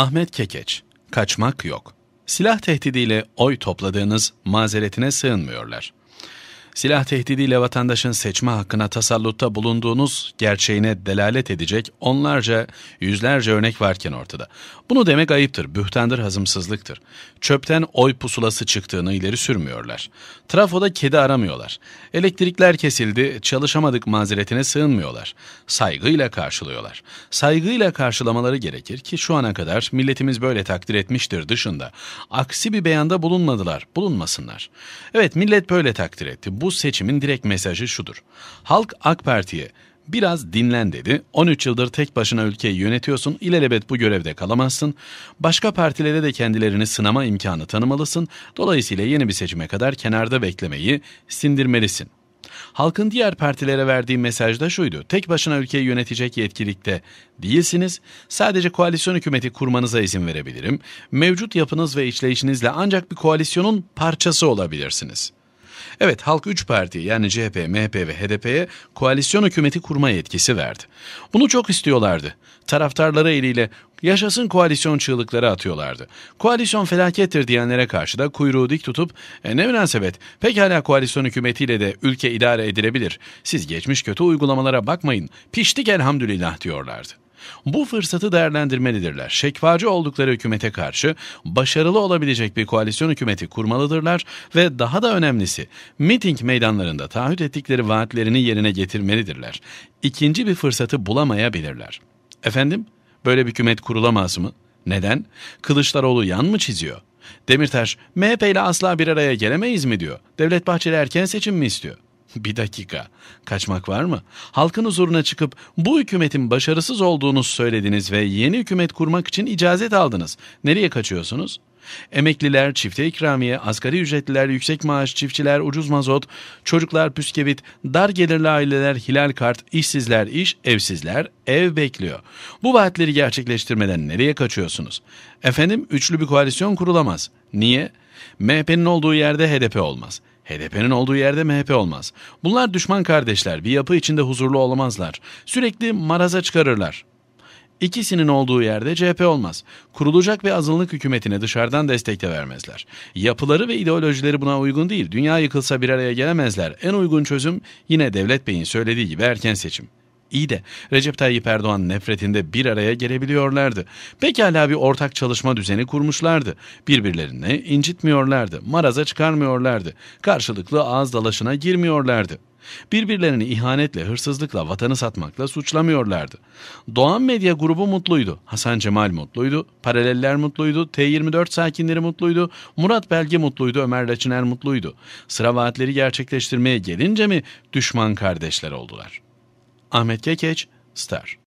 Ahmet Kekeç, kaçmak yok. Silah tehdidiyle oy topladığınız mazeretine sığınmıyorlar silah tehdidiyle vatandaşın seçme hakkına tasallutta bulunduğunuz gerçeğine delalet edecek onlarca, yüzlerce örnek varken ortada. Bunu demek ayıptır, bühtendir, hazımsızlıktır. Çöpten oy pusulası çıktığını ileri sürmüyorlar. Trafoda kedi aramıyorlar. Elektrikler kesildi, çalışamadık mazeretine sığınmıyorlar. Saygıyla karşılıyorlar. Saygıyla karşılamaları gerekir ki şu ana kadar milletimiz böyle takdir etmiştir dışında. Aksi bir beyanda bulunmadılar, bulunmasınlar. Evet millet böyle takdir etti bu seçimin direkt mesajı şudur. Halk AK Parti'ye biraz dinlen dedi. 13 yıldır tek başına ülkeyi yönetiyorsun. İlelebet bu görevde kalamazsın. Başka partilere de kendilerini sınama imkanı tanımalısın. Dolayısıyla yeni bir seçime kadar kenarda beklemeyi sindirmelisin. Halkın diğer partilere verdiği mesaj da şuydu. Tek başına ülkeyi yönetecek yetkilikte değilsiniz. Sadece koalisyon hükümeti kurmanıza izin verebilirim. Mevcut yapınız ve işleyişinizle ancak bir koalisyonun parçası olabilirsiniz.'' Evet halk üç parti yani CHP, MHP ve HDP'ye koalisyon hükümeti kurma yetkisi verdi. Bunu çok istiyorlardı. Taraftarları eliyle yaşasın koalisyon çığlıkları atıyorlardı. Koalisyon felakettir diyenlere karşı da kuyruğu dik tutup e, ne münasebet pekala koalisyon hükümetiyle de ülke idare edilebilir. Siz geçmiş kötü uygulamalara bakmayın piştik elhamdülillah diyorlardı. Bu fırsatı değerlendirmelidirler. Şekvacı oldukları hükümete karşı başarılı olabilecek bir koalisyon hükümeti kurmalıdırlar ve daha da önemlisi miting meydanlarında taahhüt ettikleri vaatlerini yerine getirmelidirler. İkinci bir fırsatı bulamayabilirler. Efendim? Böyle bir hükümet kurulamaz mı? Neden? Kılıçdaroğlu yan mı çiziyor? Demirtaş, MHP ile asla bir araya gelemeyiz mi diyor. Devlet Bahçeli erken seçim mi istiyor? Bir dakika. Kaçmak var mı? Halkın huzuruna çıkıp bu hükümetin başarısız olduğunu söylediniz ve yeni hükümet kurmak için icazet aldınız. Nereye kaçıyorsunuz? Emekliler, çifte ikramiye, asgari ücretliler, yüksek maaş, çiftçiler, ucuz mazot, çocuklar, püskevit, dar gelirli aileler, hilal kart, işsizler, iş, evsizler, ev bekliyor. Bu vaatleri gerçekleştirmeden nereye kaçıyorsunuz? Efendim, üçlü bir koalisyon kurulamaz. Niye? MHP'nin olduğu yerde HDP olmaz. HDP'nin olduğu yerde MHP olmaz. Bunlar düşman kardeşler, bir yapı içinde huzurlu olamazlar. Sürekli maraza çıkarırlar. İkisinin olduğu yerde CHP olmaz. Kurulacak ve azınlık hükümetine dışarıdan destek de vermezler. Yapıları ve ideolojileri buna uygun değil. Dünya yıkılsa bir araya gelemezler. En uygun çözüm yine Devlet Bey'in söylediği gibi erken seçim. İyi de Recep Tayyip Erdoğan nefretinde bir araya gelebiliyorlardı. Pekala bir ortak çalışma düzeni kurmuşlardı. Birbirlerini incitmiyorlardı, maraza çıkarmıyorlardı. Karşılıklı ağız dalaşına girmiyorlardı. Birbirlerini ihanetle, hırsızlıkla, vatanı satmakla suçlamıyorlardı. Doğan Medya grubu mutluydu. Hasan Cemal mutluydu, Paraleller mutluydu, T24 sakinleri mutluydu, Murat Belge mutluydu, Ömer Laçiner mutluydu. Sıra vaatleri gerçekleştirmeye gelince mi düşman kardeşler oldular?'' Ahmet Kekeç, Star.